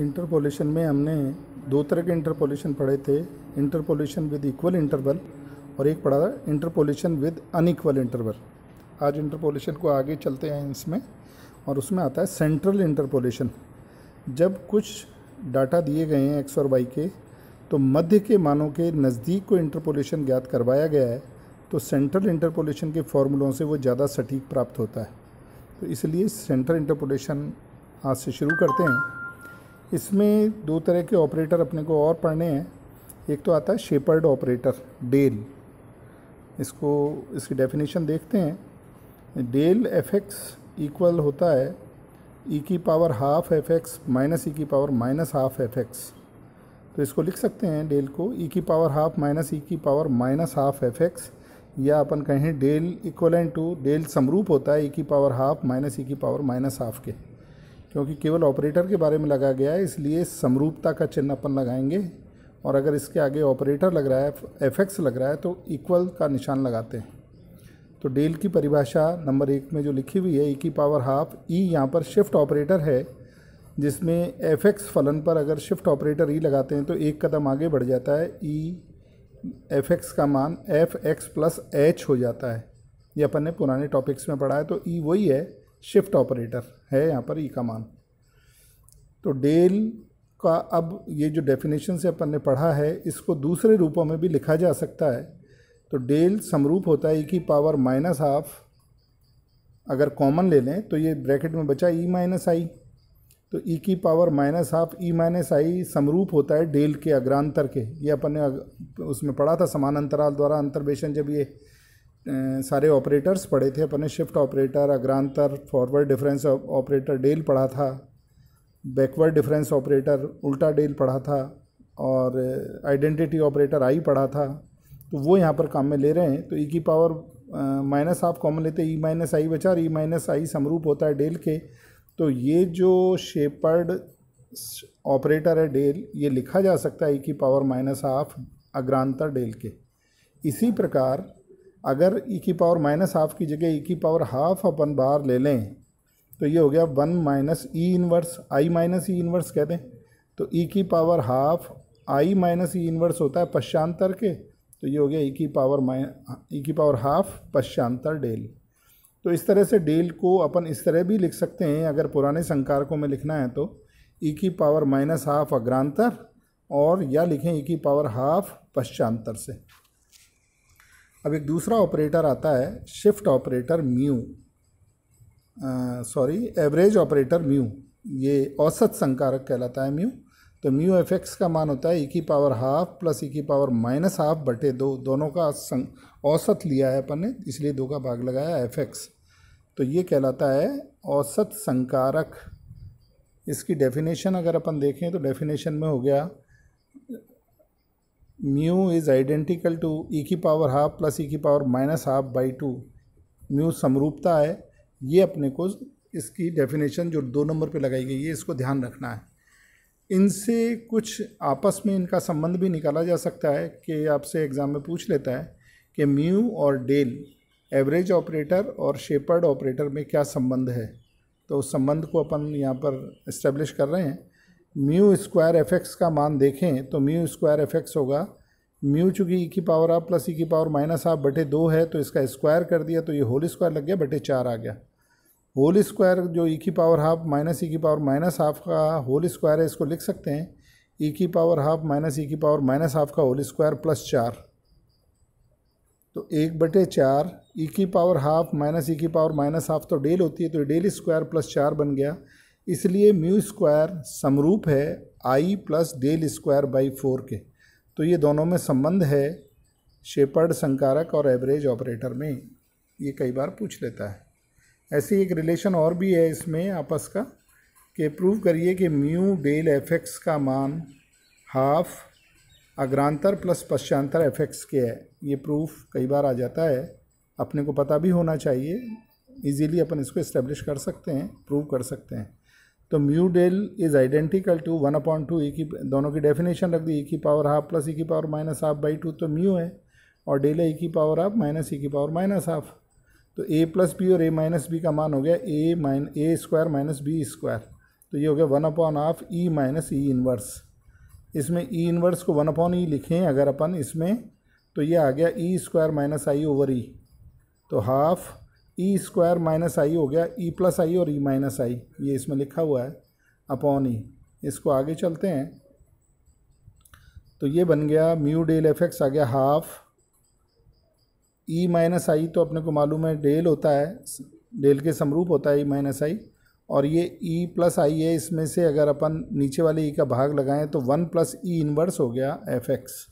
Interpolation में हमने दो तरह के इंटरपोलेशन पढ़े थे इंटरपोलेशन विद इक्वल इंटरवल और एक पढ़ा था इंटरपोलेशन विद अनइक्वल इंटरवल आज इंटरपोलेशन को आगे चलते हैं इसमें और उसमें आता है सेंट्रल इंटरपोलेशन जब कुछ डाटा दिए गए हैं एक्स और वाई के तो मध्य के मानों के नज़दीक को इंटरपोलेशन ज्ञात करवाया गया है तो सेंट्रल इंटरपोलेशन के फॉर्मूलों से वो ज़्यादा सटीक प्राप्त होता है तो इसलिए सेंट्रल इंटरपोलेशन आज से शुरू करते हैं इसमें दो तरह के ऑपरेटर अपने को और पढ़ने हैं एक तो आता है शेपर्ड ऑपरेटर डेल इसको इसकी डेफिनेशन देखते हैं डेल एफ एक्स इक्वल होता है ई e की power half F X minus E की power minus half F X तो इसको लिख सकते हैं डेल को ई e की पावर हाफ माइनस ई की power minus half F X या अपन कहें डेल इक्वलेंट टू डेल समरूप होता है ई e की पावर हाफ माइनस ई की पावर माइनस हाफ के क्योंकि केवल ऑपरेटर के बारे में लगा गया है इसलिए समरूपता का चिन्ह अपन लगाएंगे और अगर इसके आगे ऑपरेटर लग रहा है एफ एक्स लग रहा है तो इक्वल का निशान लगाते हैं तो डेल की परिभाषा नंबर एक में जो लिखी हुई है ई e की पावर हाफ ई e यहाँ पर शिफ्ट ऑपरेटर है जिसमें एफ एक्स फलन पर अगर शिफ्ट ऑपरेटर ई e लगाते हैं तो एक कदम आगे बढ़ जाता है ई एफ एक्स का मान एफ एक्स प्लस एच हो जाता है ये अपन ने पुराने टॉपिक्स में पढ़ा है तो ई वही है शिफ्ट ऑपरेटर है यहाँ पर ई e का मान तो डेल का अब ये जो डेफिनेशन से अपन ने पढ़ा है इसको दूसरे रूपों में भी लिखा जा सकता है तो डेल समरूप होता है ई e की पावर माइनस हाफ अगर कॉमन ले लें तो ये ब्रैकेट में बचा ई माइनस आई तो ई e की power minus half E minus I समरूप होता है डेल के अग्रांतर के ये अपन ने उसमें पढ़ा था समान अंतराल द्वारा अंतर्वेशन जब ये सारे ऑपरेटर्स पढ़े थे अपने शिफ्ट ऑपरेटर अग्रांतर फॉरवर्ड डिफरेंस ऑपरेटर डेल पढ़ा था बैकवर्ड डिफरेंस ऑपरेटर उल्टा डेल पढ़ा था और आइडेंटिटी ऑपरेटर आई पढ़ा था तो वो यहाँ पर काम में ले रहे हैं तो ई e की पावर माइनस हाफ कॉमन लेते ई e माइनस आई बचा और e ई माइनस आई समरूप होता है डेल के तो ये जो शेपर्ड ऑपरेटर है डेल ये लिखा जा सकता है ई की पावर माइनस हाफ अग्रांतर डेल के इसी प्रकार अगर ई e की पावर माइनस हाफ की जगह ई e की पावर हाफ अपन बाहर ले लें तो ये हो गया one minus E inverse I minus E inverse कहते हैं तो ई e की power half I minus E inverse होता है पश्चांतर के तो ये हो गया ई की पावर माइन ई की पावर हाफ पश्चांतर डेल तो इस तरह से डेल को अपन इस तरह भी लिख सकते हैं अगर पुराने संकारकों में लिखना है तो ई की पावर माइनस हाफ अग्रांतर और या लिखें ई की पावर हाफ पश्चांतर से अब एक दूसरा ऑपरेटर आता है shift operator mu sorry average operator mu ये औसत संकारक कहलाता है म्यू तो म्यू एफ एक्स का मान होता है ई e की पावर हाफ प्लस ई की पावर माइनस हाफ बटे दो दोनों का सं औसत लिया है अपन ने इसलिए दो का भाग लगाया एफ एक्स तो ये कहलाता है औसत संकारक इसकी डेफिनेशन अगर अपन देखें तो डेफिनेशन में हो गया mu is identical to E की पावर हाफ प्लस ई की power minus half by two mu समरूपता है ये अपने को इसकी डेफिनेशन जो दो नंबर पे लगाई गई है इसको ध्यान रखना है इनसे कुछ आपस में इनका संबंध भी निकाला जा सकता है कि आपसे एग्ज़ाम में पूछ लेता है कि म्यू और डेल एवरेज ऑपरेटर और शेपर्ड ऑपरेटर में क्या संबंध है तो उस संबंध को अपन यहाँ पर इस्टेब्लिश कर रहे हैं म्यू स्क्वायर एफ एक्स का मान देखें तो म्यू स्क्वायर एफ एक्स होगा म्यू चूँकि ई e की पावर आप प्लस ई की पावर माइनस आप बटे दो है तो इसका स्क्वायर कर दिया तो ये होल स्क्वायर लग गया बटे चार आ गया होल स्क्वायर जो ई e की पावर हाफ माइनस ई की पावर माइनस हाफ का होल स्क्वायर है इसको लिख सकते हैं ई e की पावर हाफ माइनस ई की पावर माइनस हाफ का होल स्क्वायर प्लस चार तो एक बटे चार ई की पावर हाफ माइनस ई की पावर माइनस हाफ तो डेल होती है तो डेल स्क्वायर प्लस चार बन गया इसलिए म्यू स्क्वायर समरूप है I plus del square by four के तो ये दोनों में संबंध है शेपर्ड संकारक और एवरेज ऑपरेटर में ये कई बार पूछ लेता है ऐसी एक रिलेशन और भी है इसमें आपस का कि प्रूव करिए कि म्यू डेल एफ का मान हाफ अग्रांतर प्लस पश्चांतर एफ के है ये प्रूफ कई बार आ जाता है अपने को पता भी होना चाहिए इजीली अपन इसको इस्टेब्लिश कर सकते हैं प्रूव कर सकते हैं तो mu del is identical to one upon two ए की दोनों की डेफिनेशन रख दी ए e की पावर हाफ प्लस ई की power minus half by two तो म्यू है और डेल है ई e की पावर हाफ माइनस ई की पावर माइनस हाफ तो ए प्लस बी और ए माइनस बी का मान हो गया ए माइन A square minus B square तो ये हो गया one upon half E minus E inverse इसमें ई e इन्वर्स को वन अपॉन ई लिखें अगर अपन इसमें तो ये आ गया E square minus I over E तो half E square minus I हो गया ई प्लस आई और ई माइनस आई ये इसमें लिखा हुआ है अपॉन ई e। इसको आगे चलते हैं तो ये बन गया म्यू डेल एफ एक्स आ गया हाफ ई माइनस आई तो अपने को मालूम है डेल होता है डेल के समरूप होता है ई माइनस आई और ये ई प्लस आई है इसमें से अगर अपन नीचे वाले ई e का भाग लगाएं तो वन प्लस ई इन्वर्स हो गया एफ एक्स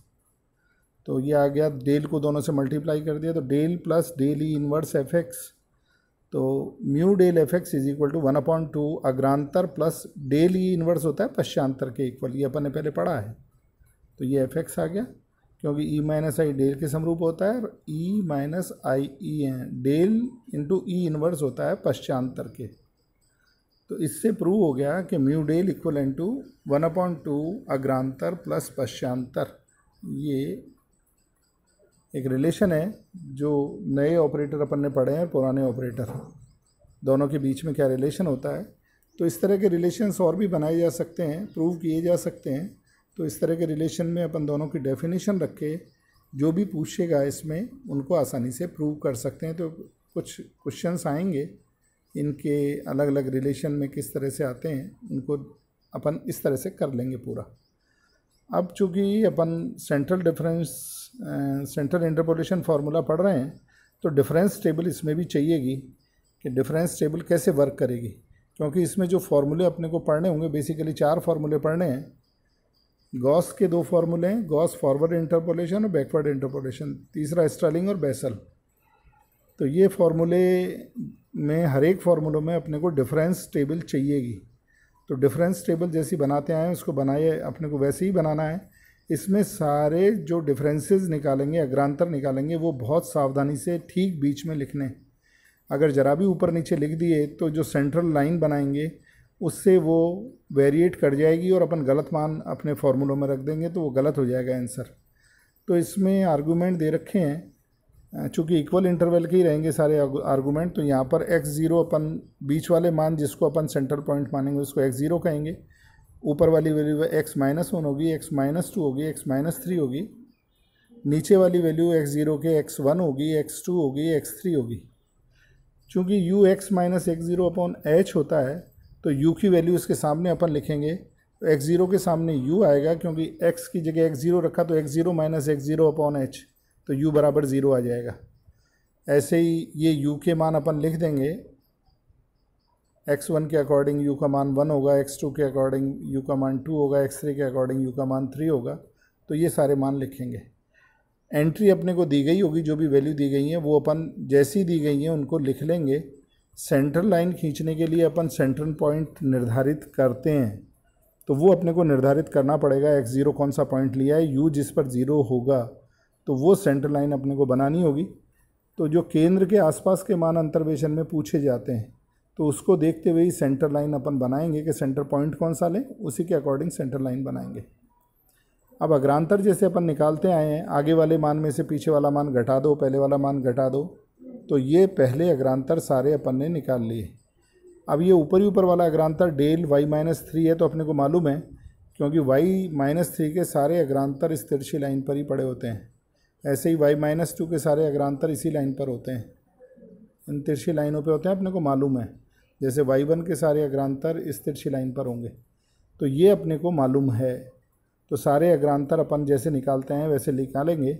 तो ये आ गया डेल को दोनों से मल्टीप्लाई कर दिया तो del plus del E inverse F X तो mu del F X is equal to one upon two अग्रांतर प्लस डेल ई इन्वर्स होता है पश्चांतर के इक्वल ये अपन ने पहले पढ़ा है तो ये एफ एक्स आ गया क्योंकि ई माइनस आई डेल के समरूप होता है और E minus I E del into E inverse होता है पश्चांतर के तो इससे प्रूव हो गया कि mu del equal into one upon two अग्रांतर प्लस पश्चांतर ये एक रिलेशन है जो नए ऑपरेटर अपन ने पढ़े हैं पुराने ऑपरेटर दोनों के बीच में क्या रिलेशन होता है तो इस तरह के रिलेशन्स और भी बनाए जा सकते हैं प्रूव किए जा सकते हैं तो इस तरह के रिलेशन में अपन दोनों की डेफिनेशन रख के जो भी पूछेगा इसमें उनको आसानी से प्रूव कर सकते हैं तो कुछ क्वेश्चंस आएंगे इनके अलग अलग रिलेशन में किस तरह से आते हैं उनको अपन इस तरह से कर लेंगे पूरा अब चूँकि अपन central difference central interpolation formula पढ़ रहे हैं तो डिफरेंस टेबल इसमें भी चाहिएगी कि डिफरेंस टेबल कैसे वर्क करेगी क्योंकि इसमें जो फार्मूले अपने को पढ़ने होंगे बेसिकली चार फार्मूले पढ़ने हैं गॉस के दो फार्मूले हैं गॉस फॉरवर्ड इंटरपोलेशन और बैकवर्ड इंटरपोलेशन तीसरा स्ट्रलिंग और बेसल तो ये फार्मूले में हर एक फार्मूलों में अपने को डिफरेंस टेबल चाहिएगी तो डिफरेंस टेबल जैसी बनाते आए उसको बनाइए अपने को वैसे ही बनाना है इसमें सारे जो डिफरेंसेस निकालेंगे अग्रांतर निकालेंगे वो बहुत सावधानी से ठीक बीच में लिखने अगर ज़रा भी ऊपर नीचे लिख दिए तो जो सेंट्रल लाइन बनाएंगे उससे वो वेरिएट कर जाएगी और अपन गलत मान अपने फार्मूलों में रख देंगे तो वो गलत हो जाएगा आंसर तो इसमें आर्गूमेंट दे रखे हैं चूँकि इक्वल इंटरवल के ही रहेंगे सारे आर्गूमेंट तो यहाँ पर एक्स ज़ीरो अपन बीच वाले मान जिसको अपन सेंटर पॉइंट मानेंगे उसको एक्स ज़ीरो कहेंगे ऊपर वाली वैल्यू एक्स माइनस वन होगी एक्स माइनस टू होगी एक्स माइनस थ्री होगी नीचे वाली वैल्यू एक्स ज़ीरो के एक्स वन होगी एक्स टू होगी एक्स थ्री होगी चूँकि U X minus X zero upon H होता है तो यू की वैल्यू इसके सामने अपन लिखेंगे तो एक्स ज़ीरो के सामने यू आएगा क्योंकि एक्स की जगह एक्स ज़ीरो रखा तो X zero minus X zero upon H तो यू बराबर ज़ीरो आ जाएगा ऐसे ही ये यू के मान अपन लिख देंगे एक्स वन के अकॉर्डिंग यू का मान वन होगा एक्स टू के अकॉर्डिंग यू का मान टू होगा एक्स थ्री के अकॉर्डिंग यू का मान थ्री होगा तो ये सारे मान लिखेंगे एंट्री अपने को दी गई होगी जो भी वैल्यू दी गई है वो अपन जैसी दी गई हैं उनको लिख लेंगे सेंट्रल लाइन खींचने के लिए अपन सेंट्रल पॉइंट निर्धारित करते हैं तो वो अपने को निर्धारित करना पड़ेगा एक्स ज़ीरो कौन सा पॉइंट लिया है यू जिस पर ज़ीरो होगा तो वो सेंटर लाइन अपने को बनानी होगी तो जो केंद्र के आसपास के मान अंतर्वेशन में पूछे जाते हैं तो उसको देखते हुए ही सेंटर लाइन अपन बनाएंगे कि सेंटर पॉइंट कौन सा लें उसी के अकॉर्डिंग सेंटर लाइन बनाएंगे अब अग्रांतर जैसे अपन निकालते आए हैं आगे वाले मान में से पीछे वाला मान घटा दो पहले वाला मान घटा दो तो ये पहले अग्रांतर सारे अपन ने निकाल लिए अब ये ऊपर ही ऊपर वाला अग्रांतर डेल वाई माइनस थ्री है तो अपने को मालूम है क्योंकि वाई माइनस थ्री के सारे अग्रांतर इस तिरछी लाइन पर ही पड़े होते हैं ऐसे ही वाई माइनस टू के सारे अग्रांतर इसी लाइन पर होते हैं इन तिरछी लाइनों पे होते हैं अपने को मालूम है जैसे वाई वन के सारे अग्रांतर इस तिरछी लाइन पर होंगे तो ये अपने को मालूम है तो सारे अग्रांतर अपन जैसे निकालते हैं वैसे निकालेंगे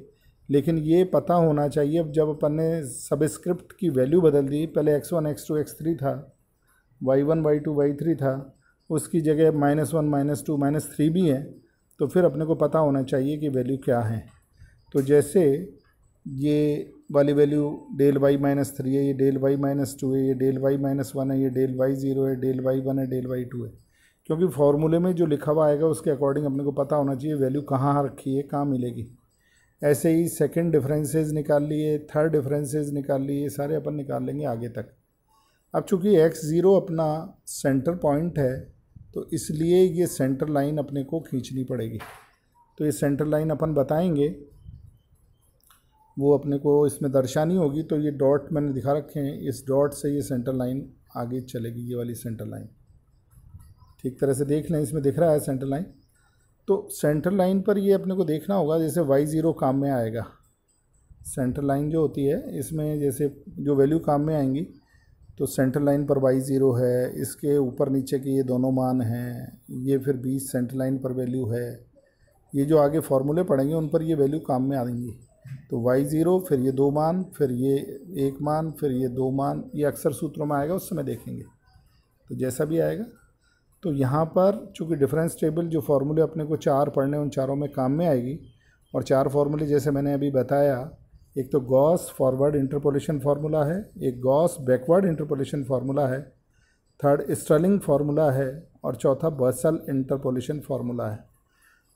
लेकिन ये पता होना चाहिए अब जब अपन ने सबस्क्रिप्ट की वैल्यू बदल दी पहले X one X two X three था Y one Y two Y three था उसकी जगह minus one minus two minus three भी है तो फिर अपने को पता होना चाहिए कि वैल्यू क्या है तो जैसे ये वाली value del Y minus three है ये डेल वाई माइनस टू है ये डेल वाई माइनस वन है ये डेल वाई ज़ीरो है डेल वाई वन है डेल वाई टू है क्योंकि फार्मूले में जो लिखा हुआ आएगा उसके अकॉर्डिंग अपने को पता होना चाहिए वैल्यू कहाँ रखी है कहाँ मिलेगी ऐसे ही सेकेंड डिफरेंसेज निकाल लिए थर्ड डिफरेंसेज निकाल लिए सारे अपन निकाल लेंगे आगे तक अब चूँकि एक्स ज़ीरो अपना सेंटर पॉइंट है तो इसलिए ये सेंटर लाइन अपने को खींचनी पड़ेगी तो ये सेंटर लाइन अपन बताएंगे वो अपने को इसमें दर्शानी होगी तो ये डॉट मैंने दिखा रखे हैं इस डॉट से ये सेंटर लाइन आगे चलेगी ये वाली सेंटर लाइन ठीक तरह से देख लें इसमें दिख रहा है सेंटर लाइन तो सेंटर लाइन पर ये अपने को देखना होगा जैसे वाई ज़ीरो काम में आएगा सेंटर लाइन जो होती है इसमें जैसे जो वैल्यू काम में आएंगी तो सेंटर लाइन पर वाई ज़ीरो है इसके ऊपर नीचे के ये दोनों मान हैं ये फिर बीस सेंटर लाइन पर वैल्यू है ये जो आगे फार्मूले पड़ेंगे उन पर ये वैल्यू काम में आएंगी तो वाई ज़ीरो फिर ये दो मान फिर ये एक मान फिर ये दो मान ये अक्सर सूत्रों में आएगा उस समय देखेंगे तो जैसा भी आएगा तो यहाँ पर चूँकि डिफरेंस टेबल जो फार्मूले अपने को चार पढ़ने उन चारों में काम में आएगी और चार फार्मूले जैसे मैंने अभी बताया एक तो गॉस फॉरवर्ड इंटरपोलेशन फार्मूला है एक गॉस बैकवर्ड इंटरपोलेशन फार्मूला है थर्ड स्टर्लिंग फार्मूला है और चौथा बर्सल इंटरपोलेशन फार्मूला है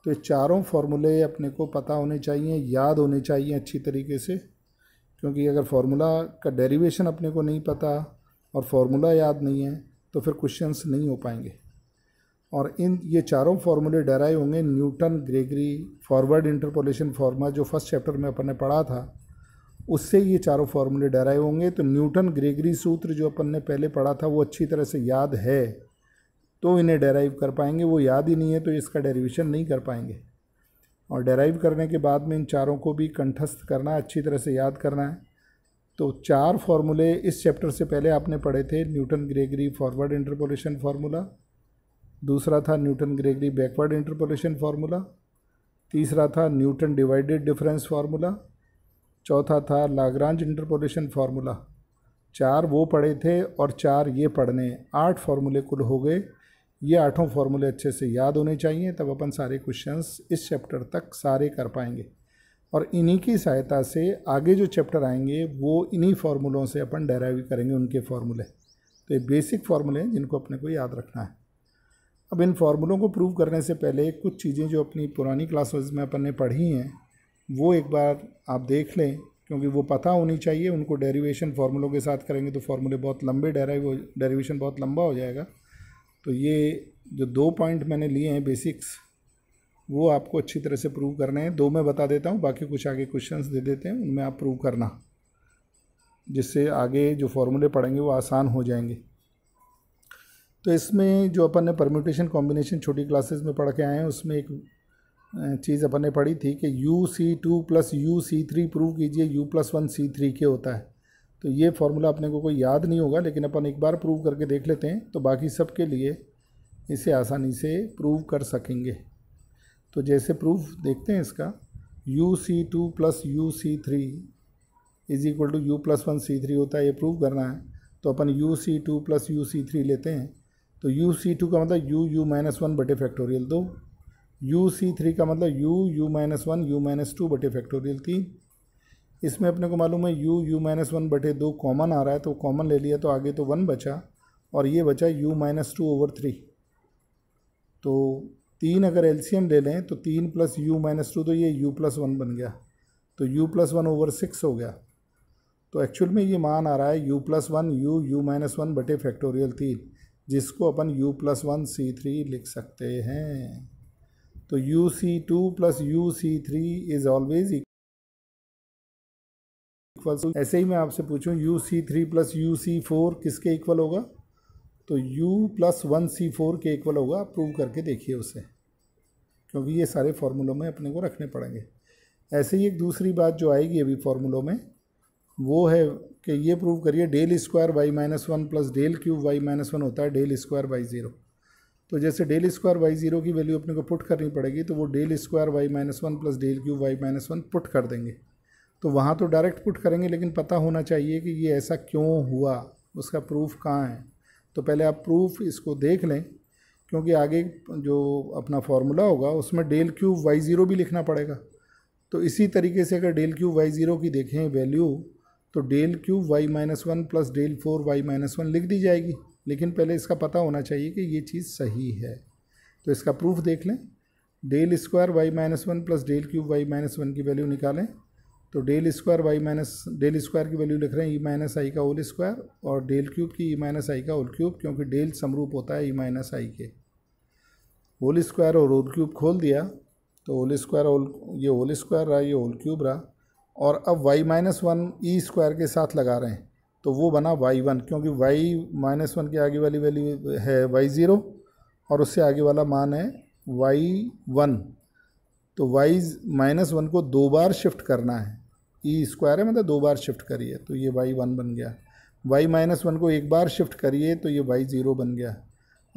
तो ये चारों फार्मूले अपने को पता होने चाहिए याद होने चाहिए अच्छी तरीके से क्योंकि अगर फार्मूला का डेरिवेशन अपने को नहीं पता और फार्मूला याद नहीं है तो फिर क्वेश्चंस नहीं हो पाएंगे और इन ये चारों फार्मूले डराए होंगे Newton Gregory forward interpolation formula जो फर्स्ट चैप्टर में अपन ने पढ़ा था उससे ये चारों फार्मूले डराए होंगे तो न्यूटन ग्रेगरी सूत्र जो अपन ने पहले पढ़ा था वो अच्छी तरह से याद है तो इन्हें डेराइव कर पाएंगे वो याद ही नहीं है तो इसका डेरिवेशन नहीं कर पाएंगे और डेराइव करने के बाद में इन चारों को भी कंठस्थ करना है अच्छी तरह से याद करना है तो चार फॉर्मूले इस चैप्टर से पहले आपने पढ़े थे Newton Gregory forward interpolation formula दूसरा था Newton Gregory backward interpolation formula तीसरा था न्यूटन डिवाइडेड डिफरेंस फार्मूला चौथा था लाग्रांज इंटरपोलेशन फार्मूला चार वो पढ़े थे और चार ये पढ़ने आठ फार्मूले कुल हो गए ये आठों फार्मूले अच्छे से याद होने चाहिए तब अपन सारे क्वेश्चंस इस चैप्टर तक सारे कर पाएंगे और इन्हीं की सहायता से आगे जो चैप्टर आएंगे वो इन्हीं फार्मूलों से अपन डेराइव करेंगे उनके फार्मूले तो ये बेसिक फार्मूले हैं जिनको अपने को याद रखना है अब इन फार्मूलों को प्रूव करने से पहले कुछ चीज़ें जो अपनी पुरानी क्लासेज में अपन ने पढ़ी हैं वो एक बार आप देख लें क्योंकि वो पता होनी चाहिए उनको डेरिवेशन फार्मूलों के साथ करेंगे तो फार्मूले बहुत लंबे डेराइव डेरिवेशन बहुत लंबा हो जाएगा तो ये जो दो पॉइंट मैंने लिए हैं बेसिक्स वो आपको अच्छी तरह से प्रूव करने हैं दो मैं बता देता हूँ बाकी कुछ आगे क्वेश्चंस दे देते हैं उनमें आप प्रूव करना जिससे आगे जो फॉर्मूले पढ़ेंगे वो आसान हो जाएंगे तो इसमें जो अपन ने परम्यूटेशन कॉम्बिनेशन छोटी क्लासेस में पढ़ के आए हैं उसमें एक चीज़ अपन ने पढ़ी थी कि U C two plus you see three prove कीजिए U plus one C three के होता है तो ये फार्मूला अपने को कोई याद नहीं होगा लेकिन अपन एक बार प्रूव करके देख लेते हैं तो बाकी सब के लिए इसे आसानी से प्रूव कर सकेंगे तो जैसे प्रूफ देखते हैं इसका U C two plus you see three is equal to U plus one C three होता है ये प्रूव करना है तो अपन U C two plus you see three लेते हैं तो यू सी टू का मतलब यू यू माइनस वन बटे फैक्टोरियल दो यू सी थ्री का मतलब U U minus one U minus two बटे फैक्टोरियल तीन इसमें अपने को मालूम है u u माइनस वन बटे दो कॉमन आ रहा है तो कॉमन ले लिया तो आगे तो वन बचा और ये बचा u minus two over three तो तीन अगर एलसीएम ले लें तो तीन प्लस यू माइनस टू तो ये u प्लस वन बन गया तो u plus one over six हो गया तो एक्चुअल में ये मान आ रहा है u plus one U U minus one बटे फैक्टोरियल तीन जिसको अपन u plus one C three लिख सकते हैं तो U C two plus you see three is always equals ऐसे ही मैं आपसे पूछूं U C three plus you see four किसके इक्वल होगा तो यू प्लस वन सी फोर के इक्वल होगा आप प्रूव करके देखिए उसे क्योंकि ये सारे फार्मूलों में अपने को रखने पड़ेंगे ऐसे ही एक दूसरी बात जो आएगी अभी फार्मूलों में वो है कि ये प्रूव करिए del square Y minus one plus del cube Y minus one होता है डेल स्क्वायर वाई ज़ीरो तो जैसे डेल स्क्वायर वाई ज़ीरो की वैल्यू अपने को पुट करनी पड़ेगी तो वो del square Y minus one plus del cube Y minus one put कर देंगे तो वहाँ तो डायरेक्ट पुट करेंगे लेकिन पता होना चाहिए कि ये ऐसा क्यों हुआ उसका प्रूफ कहाँ है तो पहले आप प्रूफ इसको देख लें क्योंकि आगे जो अपना फार्मूला होगा उसमें डेल क्यूब वाई ज़ीरो भी लिखना पड़ेगा तो इसी तरीके से अगर डेल क्यूब वाई ज़ीरो की देखें वैल्यू तो del cube Y minus one plus del four Y minus one लिख दी जाएगी लेकिन पहले इसका पता होना चाहिए कि ये चीज़ सही है तो इसका प्रूफ देख लें del square Y minus one plus del cube Y minus one की वैल्यू निकालें तो del square Y minus del square की वैल्यू लिख रहे हैं ई माइनस आई का होल स्क्वायर और डेल क्यूब की ई माइनस आई का होल क्यूब क्योंकि डेल समरूप होता है ई माइनस आई के होल स्क्वायर और होल क्यूब खोल दिया तो होल स्क्वायर होल ये होल स्क्वायर रहा ये होल क्यूब रहा और अब y minus one E square के साथ लगा रहे हैं तो वो बना वाई वन क्योंकि वाई माइनस वन के आगे वाली वैल्यू है वाई ज़ीरो और उससे आगे वाला मान है वाई वन तो वाई माइनस वन को दो बार शिफ्ट करना है ई e स्क्वायर है मतलब दो बार शिफ्ट करिए तो ये वाई वन बन गया वाई माइनस वन को एक बार शिफ्ट करिए तो ये वाई ज़ीरो बन गया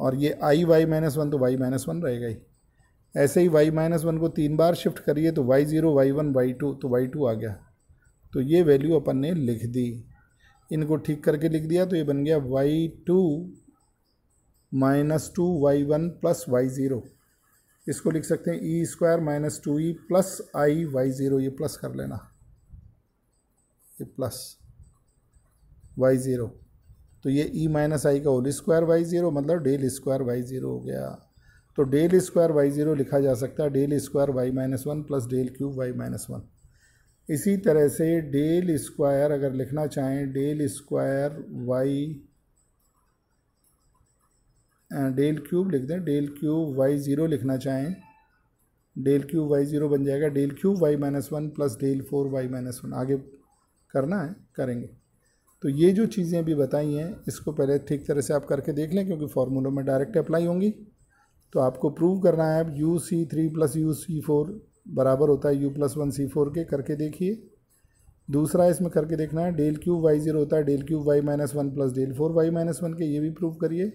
और ये आई वाई माइनस वन तो वाई माइनस वन रहेगा ही ऐसे ही वाई माइनस वन को तीन बार शिफ्ट करिए तो y zero y one Y two तो वाई टू आ गया तो ये वैल्यू अपन ने लिख दी इनको ठीक करके लिख दिया तो ये बन गया y two minus two y one plus y zero इसको लिख सकते हैं E square minus two E plus I y zero ये प्लस कर लेना ये प्लस वाई ज़ीरो तो ये ई माइनस आई का होल स्क्वायर वाई ज़ीरो मतलब डेल स्क्वायर वाई ज़ीरो हो गया तो डेल स्क्वायर वाई ज़ीरो लिखा जा सकता है del square Y minus one plus del cube Y minus one इसी तरह से डेल स्क्वायर अगर लिखना चाहें del square y del cube लिख दें डेल क्यूब वाई ज़ीरो लिखना चाहें डेल क्यूब वाई ज़ीरो बन जाएगा del cube Y minus one plus del four Y minus one आगे करना है करेंगे तो ये जो चीज़ें अभी बताई हैं इसको पहले ठीक तरह से आप करके देख लें क्योंकि फार्मूलों में डायरेक्ट अप्लाई होंगी तो आपको प्रूव करना है अब u C three plus you see four बराबर होता है यू प्लस वन सी फोर के करके देखिए दूसरा इसमें करके देखना है डेल क्यूब वाई ज़ीरो होता है del cube Y minus one plus del four Y minus one के ये भी प्रूव करिए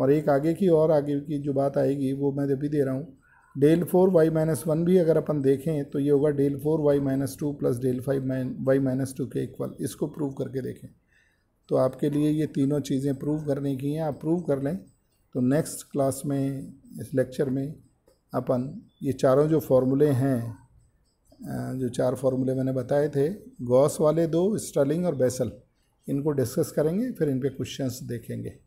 और एक आगे की और आगे की जो बात आएगी वो मैं अभी दे रहा हूँ del four Y minus one भी अगर अपन देखें तो ये होगा del four Y minus two plus del five minus y minus two के इक्वल इसको प्रूव करके देखें तो आपके लिए ये तीनों चीज़ें प्रूव करने की हैं आप प्रूव कर लें तो नेक्स्ट क्लास में इस लेक्चर में अपन ये चारों जो फार्मूले हैं जो चार फार्मूले मैंने बताए थे गॉस वाले दो स्टर्लिंग और बेसल इनको डिस्कस करेंगे फिर इन पर क्वेश्चन देखेंगे